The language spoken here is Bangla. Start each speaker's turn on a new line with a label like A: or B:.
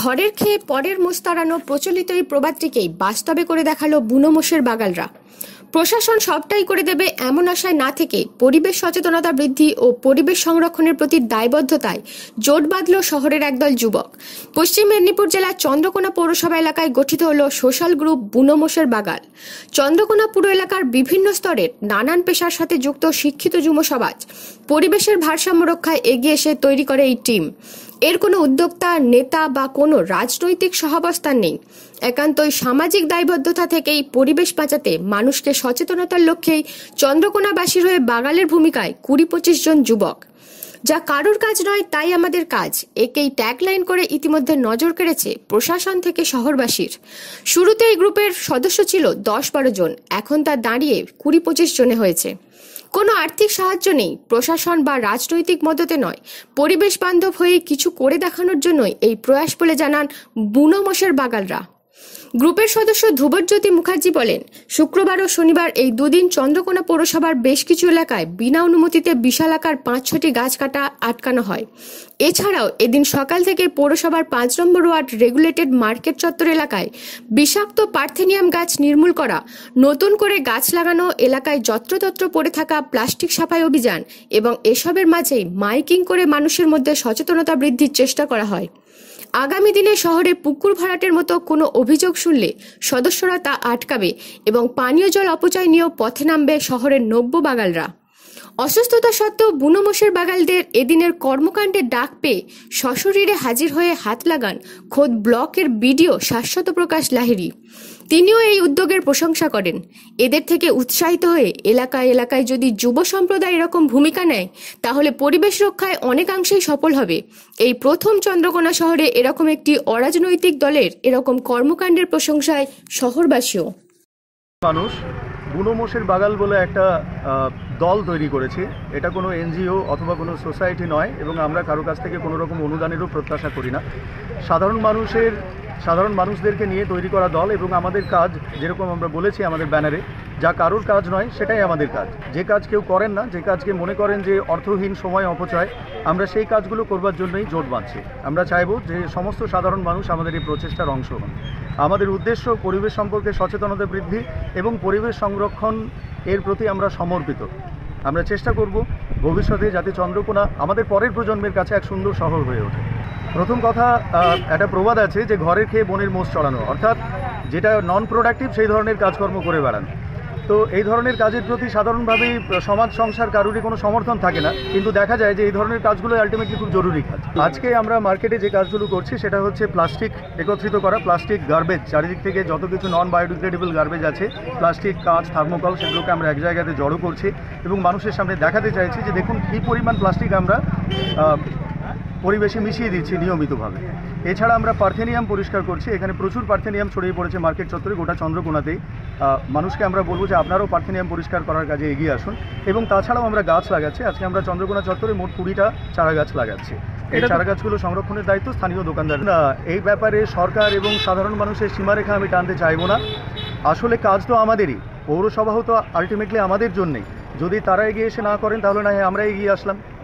A: ঘরের খেয়ে পরের মোস্তারানো প্রচলিত এই প্রবাদটিকেই বাস্তবে করে দেখালো বুনো মোষের বাগালরা প্রশাসন সবটাই করে দেবে এমন আশায় না থেকে পরিবেশ সচেতনতা বৃদ্ধি ও পরিবেশ সংরক্ষণের প্রতি দায়বদ্ধতায় জোট বাঁধল শহরের একদল যুবক পশ্চিম মেদিনীপুর জেলার চন্দ্রকোনা পৌরসভা এলাকায় গঠিত হল সোশ্যাল গ্রুপ বুনমোষের বাগাল চন্দ্রকোনা পুর এলাকার বিভিন্ন স্তরের নানান পেশার সাথে যুক্ত শিক্ষিত যুব সমাজ পরিবেশের ভারসাম্য রক্ষায় এগিয়ে এসে তৈরি করে এই টিম এর কোনো উদ্যোক্তা নেতা বা কোনো রাজনৈতিক সহাবস্থান নেই একান্তই সামাজিক দায়বদ্ধতা থেকেই পরিবেশ বাঁচাতে মানুষকে সচেতনতার লক্ষ্যেই চন্দ্রকোনাবাসীর হয়ে বাঙালের ভূমিকায় কুড়ি পঁচিশ জন যুবক যা কারুর কাজ নয় তাই আমাদের কাজ একেই ট্যাগলাইন করে ইতিমধ্যে নজর কেড়েছে প্রশাসন থেকে শহরবাসীর শুরুতে এই গ্রুপের সদস্য ছিল দশ বারো জন এখন তা দাঁড়িয়ে কুড়ি পঁচিশ জনে হয়েছে কোনো আর্থিক সাহায্য নেই প্রশাসন বা রাজনৈতিক মদতে নয় পরিবেশ বান্ধব হয়ে কিছু করে দেখানোর জন্যই এই প্রয়াস বলে জানান বুনো বাগালরা গ্রুপের সদস্য ধ্রুবজ্যোতি মুখার্জি বলেন শুক্রবার ও শনিবার এই দুদিন চন্দ্রকোনা পৌরসভার বেশ কিছু এলাকায় বিনা অনুমতিতে বিশাল আকার পাঁচ ছটি গাছ কাটা আটকানো হয় এছাড়াও এদিন সকাল থেকে পৌরসভার পাঁচ নম্বর ওয়ার্ড রেগুলেটেড মার্কেট চত্বর এলাকায় বিষাক্ত পার্থেনিয়াম গাছ নির্মূল করা নতুন করে গাছ লাগানো এলাকায় যত্রতত্র পড়ে থাকা প্লাস্টিক সাফাই অভিযান এবং এসবের মাঝেই মাইকিং করে মানুষের মধ্যে সচেতনতা বৃদ্ধির চেষ্টা করা হয় আগামী দিনে শহরে পুকুর ভরাটের মতো কোনো অভিযোগ শুনলে সদস্যরা তা আটকাবে এবং পানীয় জল অপচয় নিয়েও পথে নামবে শহরের নব্য বাগালরা অসুস্থতা সত্ত্বেও বুনো মোষের বাগালদের এদিনের কর্মকাণ্ডে ডাক পেয়ে সশরীরে হাজির হয়ে হাত লাগান খোদ ব্লকের বিডিও শাশ্বত প্রকাশ লাহিরি তিনিও এই উদ্যোগের প্রশংসা করেন এদের থেকে উৎসাহিত হয়ে এলাকায় এলাকায় যদি যুব সম্প্রদায় এরকম ভূমিকা নেয় তাহলে পরিবেশ রক্ষায় অনেকাংশেই সফল হবে এই প্রথম চন্দ্রকোনা শহরে এরকম একটি অরাজনৈতিক দলের এরকম কর্মকাণ্ডের প্রশংসায় শহরবাসীও
B: মানুষ বুনোমোষের বাগাল বলে একটা দল তৈরি করেছি এটা কোনো এনজিও অথবা কোনো সোসাইটি নয় এবং আমরা কারো কাছ থেকে কোনো রকম অনুদানেরও প্রত্যাশা করি না সাধারণ মানুষের সাধারণ মানুষদেরকে নিয়ে তৈরি করা দল এবং আমাদের কাজ যেরকম আমরা বলেছি আমাদের ব্যানারে যা কারোর কাজ নয় সেটাই আমাদের কাজ যে কাজ কেউ করেন না যে কাজকে মনে করেন যে অর্থহীন সময় অপচয় আমরা সেই কাজগুলো করবার জন্যই জোট বাঁধছি আমরা চাইব যে সমস্ত সাধারণ মানুষ আমাদের এই প্রচেষ্টার অংশ হন আমাদের উদ্দেশ্য পরিবেশ সম্পর্কে সচেতনতা বৃদ্ধি এবং পরিবেশ সংরক্ষণ এর প্রতি আমরা সমর্পিত আমরা চেষ্টা করব ভবিষ্যতে যাতে চন্দ্রকোনা আমাদের পরের প্রজন্মের কাছে এক সুন্দর শহর হয়ে ওঠে প্রথম কথা একটা প্রবাদ আছে যে ঘরের খেয়ে বনের মোষ চড়ানো অর্থাৎ যেটা নন প্রোডাক্টিভ সেই ধরনের কাজকর্ম করে বেড়ানো তো এই ধরনের কাজের প্রতি সাধারণভাবেই সমাজ সংসার কারুরই কোনো সমর্থন থাকে না কিন্তু দেখা যায় যে এই ধরনের কাজগুলো আলটিমেটলি খুব জরুরি কাজ আজকে আমরা মার্কেটে যে কাজগুলো করছি সেটা হচ্ছে প্লাস্টিক একত্রিত করা প্লাস্টিক গার্বেজ চারিদিক থেকে যত কিছু নন বায়োডিগ্রেডেবল গার্বেজ আছে প্লাস্টিক কাঁচ থার্মোকল সেগুলোকে আমরা এক জায়গাতে জড়ো করছি এবং মানুষের সামনে দেখাতে চাইছি যে দেখুন কী পরিমাণ প্লাস্টিক আমরা পরিবেশে মিশিয়ে দিচ্ছি নিয়মিতভাবে এছাড়া আমরা পার্থেনিয়াম পরিষ্কার করছি এখানে প্রচুর পার্থেনিয়াম ছড়িয়ে পড়েছে মার্কেট চত্বরে গোটা চন্দ্রকোনাতেই মানুষকে আমরা বলবো যে আপনারাও পার্থেনিয়াম পরিষ্কার করার কাজে এগিয়ে আসুন এবং তাছাড়াও আমরা গাছ লাগাচ্ছি আজকে আমরা চন্দ্রকোনা চত্বরে মোট কুড়িটা চারা গাছ লাগাচ্ছি এই চারা গাছগুলো সংরক্ষণের দায়িত্ব স্থানীয় দোকানদার না এই ব্যাপারে সরকার এবং সাধারণ মানুষের সীমারেখা আমি টানতে চাইবো না আসলে কাজ তো আমাদেরই পৌরসভাও তো আলটিমেটলি আমাদের জন্যেই যদি তারা এগিয়ে এসে না করেন তাহলে না আমরা এগিয়ে আসলাম